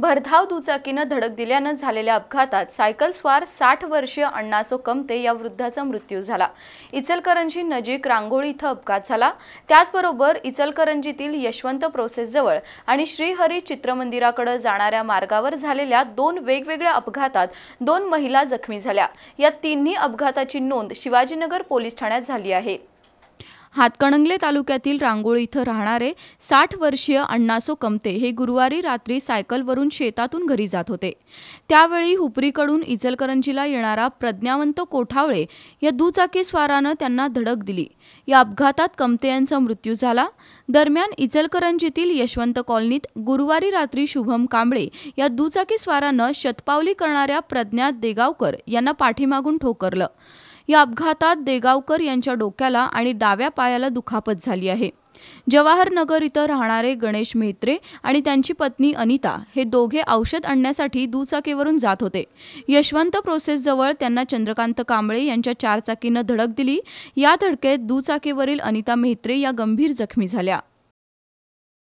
भरधाव दुचाकीनं धडक दिल्यानं झालेल्या अपघातात सायकल स्वार साठ वर्षीय अण्णासो कमते या वृद्धाचा मृत्यू झाला इचलकरंजी नजीक रांगोळी इथं अपघात झाला त्याचबरोबर इचलकरंजीतील यशवंत प्रोसेसजवळ आणि श्रीहरी चित्रमंदिराकडे जाणाऱ्या मार्गावर झालेल्या दोन वेगवेगळ्या अपघातात दोन महिला जखमी झाल्या या तिन्ही अपघाताची नोंद शिवाजीनगर पोलीस ठाण्यात झाली आहे हातकणंगले तालुक्यातील रांगोळी इथं राहणारे साठ वर्षीय अण्णासो कमते हे गुरुवारी रात्री सायकलवरून शेतातून घरी जात होते त्यावेळी हुपरीकडून इचलकरंजीला येणारा प्रज्ञावंत कोठावळे या दुचाकी स्वारानं त्यांना धडक दिली या अपघातात कमते यांचा मृत्यू झाला दरम्यान इचलकरंजीतील यशवंत कॉलनीत गुरुवारी रात्री शुभम कांबळे या दुचाकी दुचाकीस्वारानं शतपावली करणाऱ्या प्रज्ञा देगावकर यांना पाठीमागून ठोकरलं या अपघातात देगावकर यांच्या डोक्याला आणि डाव्या पायाला दुखापत झाली आहे जवाहरनगर इथं राहणारे गणेश मेहत्रे आणि त्यांची पत्नी अनिता हे दोघे औषध आणण्यासाठी दुचाकीवरून जात होते यशवंत प्रोसेसजवळ त्यांना चंद्रकांत कांबळे यांच्या चारचाकीनं धडक दिली या धडकेत दुचाकीवरील अनिता मेहत्रे या गंभीर जखमी झाल्या